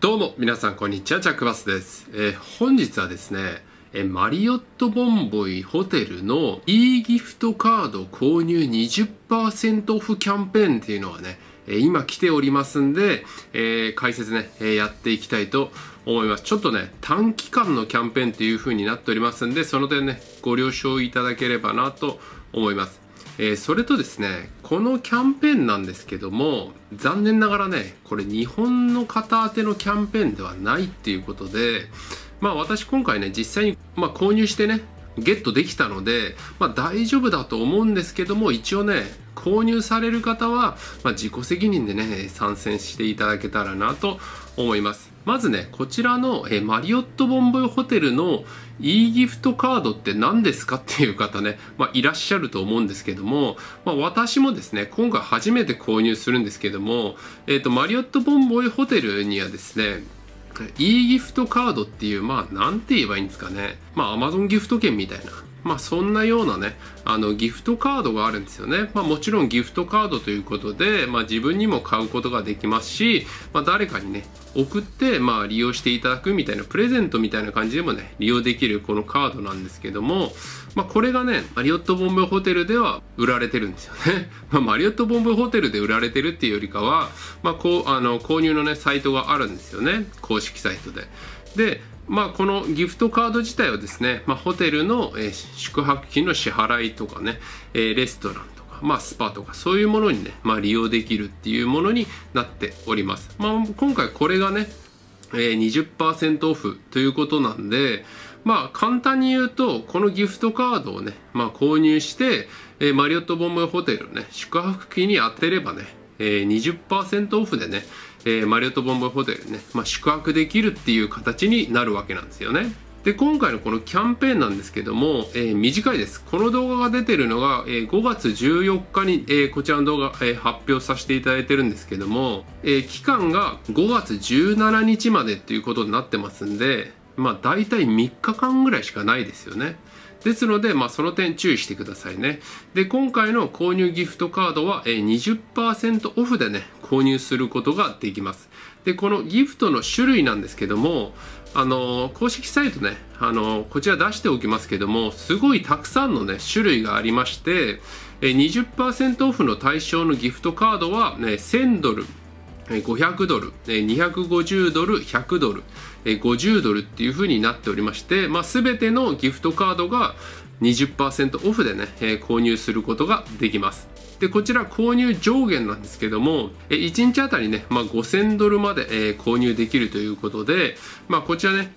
どうも皆さんこんにちは、チャックバスです。えー、本日はですね、えー、マリオットボンボイホテルの e ギフトカード購入20%オフキャンペーンっていうのはね、えー、今来ておりますんで、え解説ね、えやっていきたいと思います。ちょっとね、短期間のキャンペーンっていう風になっておりますんで、その点ね、ご了承いただければなと思います。えー、それとですねこのキャンペーンなんですけども残念ながらねこれ日本の方宛てのキャンペーンではないっていうことでまあ私今回ね実際に、まあ、購入してねゲットできたので、まあ、大丈夫だと思うんですけども一応ね購入される方は、まあ、自己責任でね参戦していただけたらなと思いますまずね、こちらの、えマリオットボンボイホテルの e ギフトカードって何ですかっていう方ね、まあ、いらっしゃると思うんですけども、まあ、私もですね、今回初めて購入するんですけども、えっ、ー、と、マリオットボンボイホテルにはですね、e ギフトカードっていう、まあ、なんて言えばいいんですかね。まあ、Amazon ギフト券みたいな、まあ、そんなようなねあのギフトカードがあるんですよね、まあ、もちろんギフトカードということで、まあ、自分にも買うことができますし、まあ、誰かにね送って、まあ、利用していただくみたいなプレゼントみたいな感じでもね利用できるこのカードなんですけども、まあ、これがねマリオットボンベホテルでは売られてるんですよね、まあ、マリオットボンベホテルで売られてるっていうよりかは、まあ、こうあの購入のねサイトがあるんですよね公式サイトででまあ、このギフトカード自体はですね、まあ、ホテルの、え宿泊費の支払いとかね、えレストランとか、まあ、スパとかそういうものにね、まあ、利用できるっていうものになっております。まあ、今回これがね、え20%オフということなんで、まあ簡単に言うと、このギフトカードをね、まあ購入して、えマリオットボンボホテルね、宿泊費に当てればね、え20%オフでね、えマリオットボンバーホテルね、まあ、宿泊できるっていう形になるわけなんですよね。で今回のこのキャンペーンなんですけども、えー、短いです。この動画が出てるのが、えー、5月14日に、えー、こちらの動画、え発表させていただいてるんですけども、え期間が5月17日までっていうことになってますんで、まあ大体3日間ぐらいしかないですよね。ですので、まあ、その点注意してくださいね。で、今回の購入ギフトカードは、え20%オフでね、購入することができます。で、このギフトの種類なんですけども、あの公式サイトね、あのこちら出しておきますけども、すごいたくさんのね、種類がありまして、20%オフの対象のギフトカードは、ね、1000ドル、500ドル、250ドル、100ドル、50ドルっていう風になっておりまして、まあ、全てのギフトカードが20%オフでね、購入することができます。でこちら購入上限なんですけども1日あたりね、まあ、5000ドルまで購入できるということで、まあ、こちらね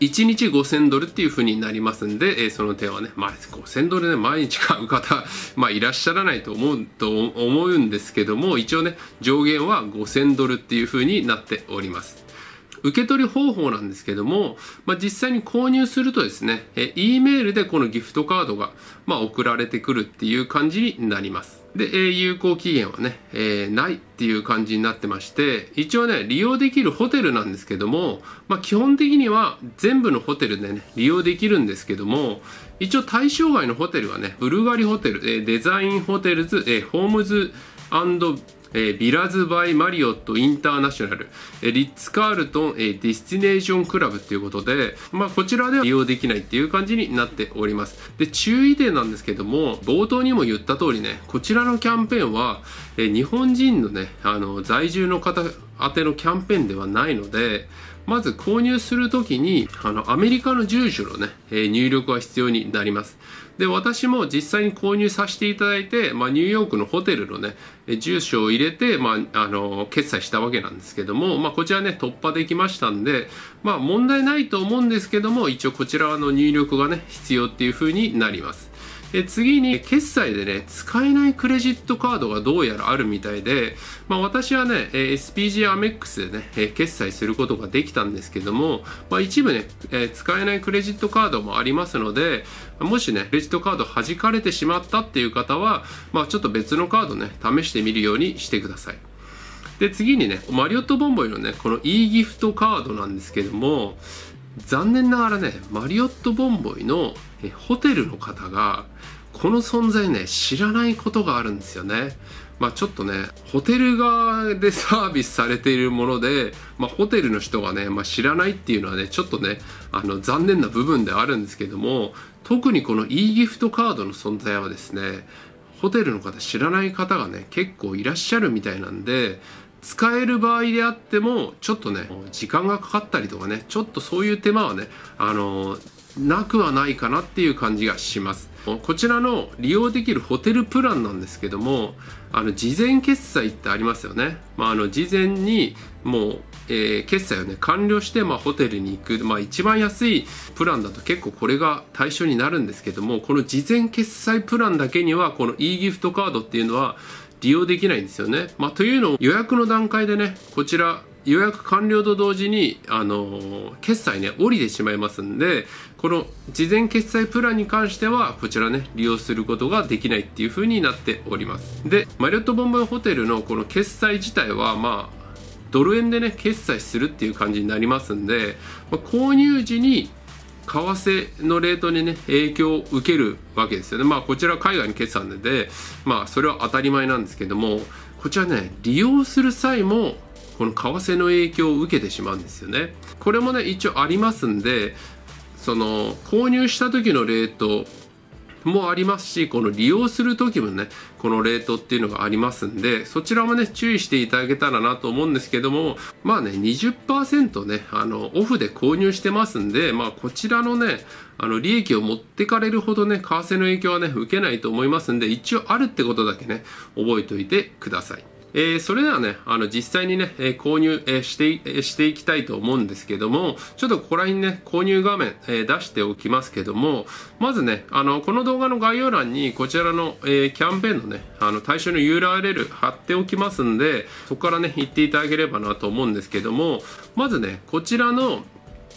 1日5000ドルっていう風になりますんで、えー、その点はね、まあ、5000ドルね、毎日買う方、まあ、いらっしゃらないと思う、と思うんですけども、一応ね、上限は5000ドルっていう風になっております。受け取り方法なんですけども、まあ、実際に購入するとですね、え E メールでこのギフトカードが、まあ、送られてくるっていう感じになります。で、え有効期限はね、えー、ないっていう感じになってまして、一応ね、利用できるホテルなんですけども、まあ、基本的には全部のホテルでね、利用できるんですけども、一応対象外のホテルはね、ブルガリホテル、えデザインホテルズ、えホームズえー、ビラズ・バイ・マリオット・インターナショナル、えー、リッツ・カールトン、えー、ディスティネーション・クラブということで、まあ、こちらでは利用できないっていう感じになっております。で、注意点なんですけども、冒頭にも言った通りね、こちらのキャンペーンは、え日本人のね、あの、在住の方宛てのキャンペーンではないので、まず購入するときに、あの、アメリカの住所のね、え入力は必要になります。で、私も実際に購入させていただいて、まあ、ニューヨークのホテルのね、住所を入れて、まあ、あの、決済したわけなんですけども、まあ、こちらね、突破できましたんで、まあ、問題ないと思うんですけども、一応こちらの入力がね、必要っていうふうになります。え次に決済でね使えないクレジットカードがどうやらあるみたいで、まあ、私はね、え SPG アメックスでね、え決済することができたんですけども、まあ、一部ね、え使えないクレジットカードもありますのでもしねクレジットカード弾かれてしまったっていう方は、まあ、ちょっと別のカードね試してみるようにしてください。で次にねマリオットボンボイのねこの e ギフトカードなんですけども残念ながらねマリオットボンボイのホテルの方がこの存在ね知らないことがあるんですよね。まあちょっとねホテル側でサービスされているもので、まあ、ホテルの人がね、まあ、知らないっていうのはねちょっとねあの残念な部分ではあるんですけども特にこの e ギフトカードの存在はですねホテルの方知らない方がね結構いらっしゃるみたいなんで使える場合であってもちょっとね時間がかかったりとかねちょっとそういう手間はねあのなくはないかなっていう感じがしますこちらの利用できるホテルプランなんですけどもあの事前決済ってありますよね、まあ、あの事前にもう、えー、決済をね完了して、まあ、ホテルに行く、まあ、一番安いプランだと結構これが対象になるんですけどもこの事前決済プランだけにはこの e ギフトカードっていうのは利用できないんですよね、まあ、というのを予約の段階でねこちら予約完了と同時に、あの、決済ね、降りてしまいますんで、この事前決済プランに関しては、こちらね、利用することができないっていう風になっております。で、マリオットボンバイホテルのこの決済自体は、まあ、ドル円でね、決済するっていう感じになりますんで、まあ、購入時に、為替のレートにね、影響を受けるわけですよね。まあ、こちら海外に決算でで、まあ、それは当たり前なんですけども、こちらね、利用する際もこの為替の影響を受けてしまうんですよね。これもね一応ありますんでその購入した時のレートもありますしこの利用する時もねこのレートっていうのがありますんでそちらもね注意していただけたらなと思うんですけどもまあね20%ねあのオフで購入してますんでまあこちらのねあの利益を持ってかれるほどね為替の影響はね受けないと思いますんで一応あるってことだけね覚えておいてください。えー、それではね、あの、実際にね、えー、購入、えー、して、していきたいと思うんですけども、ちょっとここら辺ね、購入画面、えー、出しておきますけども、まずね、あの、この動画の概要欄に、こちらの、えー、キャンペーンのね、あの、対象の URL 貼っておきますんで、そこからね、行っていただければなと思うんですけども、まずね、こちらの、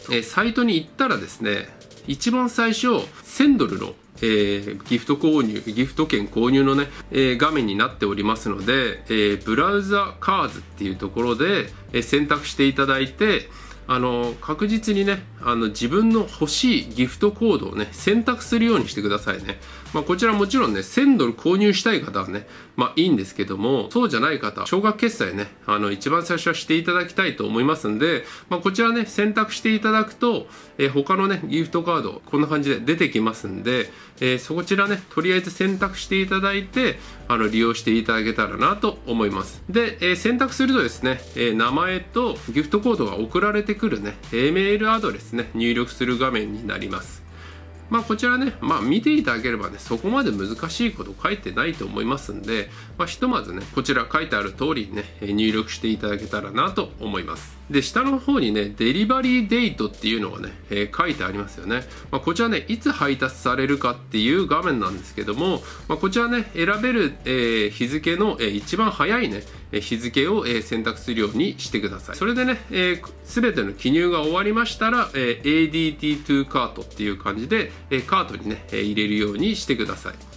えー、サイトに行ったらですね、一番最初、1000ドルのえー、ギフト購入、ギフト券購入のね、えー、画面になっておりますので、えー、ブラウザカーズっていうところで、え選択していただいて、あの確実にねあの自分の欲しいギフトコードをね選択するようにしてくださいねまあ、こちらもちろんね、1000ドル購入したい方はね、まあいいんですけども、そうじゃない方、少額決済ね、あの、一番最初はしていただきたいと思いますんで、まあこちらね、選択していただくと、えー、他のね、ギフトカード、こんな感じで出てきますんで、えー、そちらね、とりあえず選択していただいて、あの、利用していただけたらなと思います。で、えー、選択するとですね、えー、名前とギフトコードが送られてくるね、メールアドレスね、入力する画面になります。まあ、こちらね、まあ、見ていただければね、そこまで難しいこと書いてないと思いますんで、まあ、ひとまずね、こちら書いてある通りにね、入力していただけたらなと思います。で下の方にねデリバリーデートっていうのがね、えー、書いてありますよね、まあ、こちらねいつ配達されるかっていう画面なんですけども、まあ、こちらね選べる、えー、日付の、えー、一番早いね日付を、えー、選択するようにしてくださいそれでね、えー、全ての記入が終わりましたら、えー、ADT2 カートっていう感じで、えー、カートにね入れるようにしてください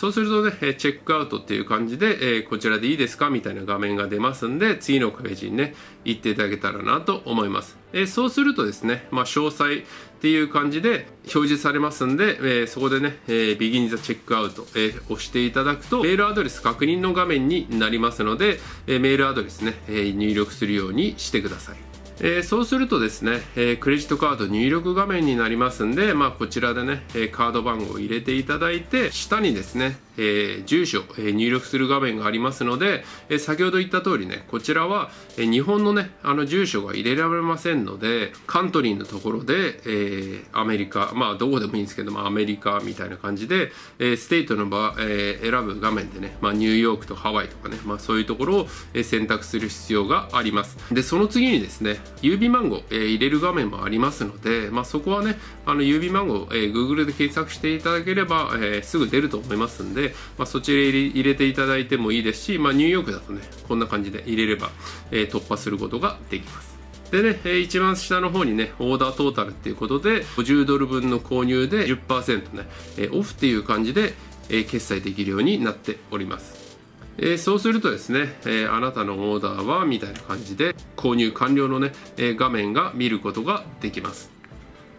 そうするとね、えチェックアウトっていう感じで、えこちらでいいですかみたいな画面が出ますんで、次のページにね、行っていただけたらなと思います。えそうするとですね、まあ、詳細っていう感じで表示されますんで、えそこでね、えー、begin the checkout、え押していただくと、メールアドレス確認の画面になりますので、えメールアドレスね、え入力するようにしてください。えー、そうするとですね、えー、クレジットカード入力画面になりますんで、まあ、こちらでね、えカード番号を入れていただいて、下にですね、えー、住所、えー、入力する画面がありますので、えー、先ほど言った通りねこちらは、え日本のねあの住所が入れられませんのでカントリーのところで、えアメリカまあどこでもいいんですけどもアメリカみたいな感じで、えステートの場、え選ぶ画面でね、まあ、ニューヨークとハワイとかね、まあ、そういうところを、え選択する必要がありますでその次にですね郵便番号、え入れる画面もありますので、まあ、そこはねあの郵便番号、え Google で検索していただければ、えすぐ出ると思いますんでで、まあ、そちら入れていただいてもいいですし、まあ、ニューヨークだとねこんな感じで入れれば、えー、突破することができますでね、一番下の方にね、オーダートータルっていうことで、50ドル分の購入で10%ね、オフっていう感じで決済できるようになっております。えー、そうするとですね、えー、あなたのオーダーはみたいな感じで購入完了のね、えー、画面が見ることができます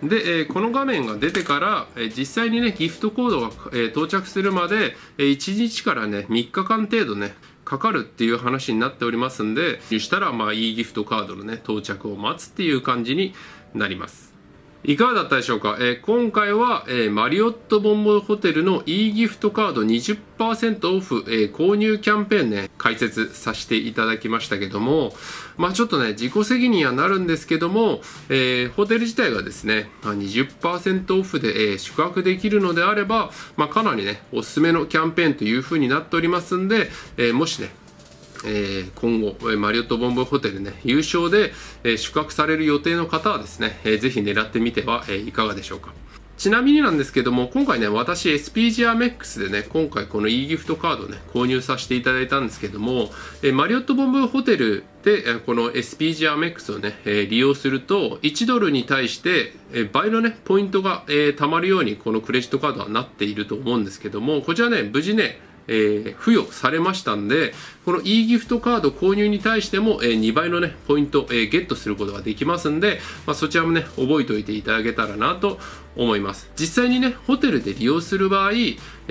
で、えこの画面が出てから、え実際にね、ギフトコードが、え到着するまで、え1日からね、3日間程度ね、かかるっていう話になっておりますんで、したら、まあ、e ギフトカードのね、到着を待つっていう感じになります。いかがだったでしょうか、えー、今回は、えー、マリオットボンボホテルの e ギフトカード20%オフ、えー、購入キャンペーンね、解説させていただきましたけども、まあちょっとね、自己責任はなるんですけども、えホテル自体がですね、20%オフで、え宿泊できるのであれば、まあ、かなりね、おすすめのキャンペーンというふうになっておりますんで、えもしね、えー、今後、マリオットボンボイホテルね、優勝で、え宿泊される予定の方はですね、えー、ぜひ狙ってみては、えいかがでしょうか。ちなみになんですけども、今回ね、私 SPG アメックスでね、今回この e ギフトカードね、購入させていただいたんですけども、えマリオットボンブホテルで、この SPG アメックスをね、え利用すると、1ドルに対して、え倍のね、ポイントが、えー、貯まるように、このクレジットカードはなっていると思うんですけども、こちらね、無事ね、えー、付与されましたんで、この e ギフトカード購入に対しても、えー、2倍のね、ポイント、えー、ゲットすることができますんで、まあ、そちらもね、覚えておいていただけたらなと思います。実際にね、ホテルで利用する場合、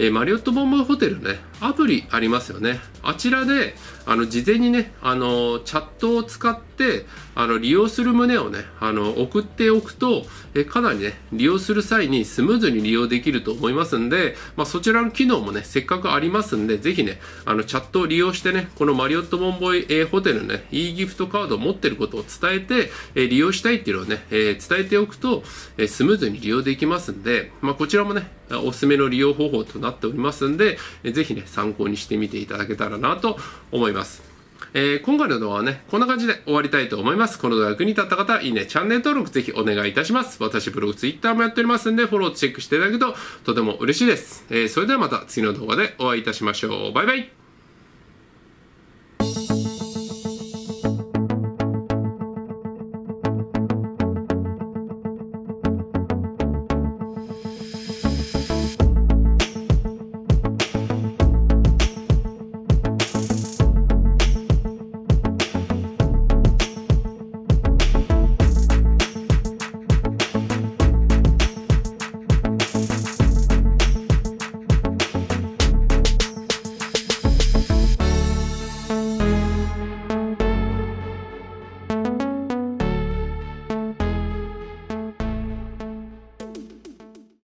えマリオットボンボンホテルね、アプリありますよね。あちらで、あの、事前にね、あの、チャットを使って、あの、利用する旨をね、あの、送っておくと、えかなりね、利用する際にスムーズに利用できると思いますんで、まあ、そちらの機能もね、せっかくありますんで、ぜひね、あの、チャットを利用してね、このマリオットボンボイ、えホテルのね、e ギフトカードを持ってることを伝えて、え利用したいっていうのをね、え伝えておくと、えスムーズに利用できますんで、まあ、こちらもね、おすすめの利用方法となっておりますんで、ぜひね、参考にしてみていただけたらなと思います。えー、今回の動画はね、こんな感じで終わりたいと思います。この動画役に立った方、いいね、チャンネル登録ぜひお願いいたします。私、ブログ、ツイッターもやっておりますんで、フォローチェックしていただけるととても嬉しいです。えー、それではまた次の動画でお会いいたしましょう。バイバイ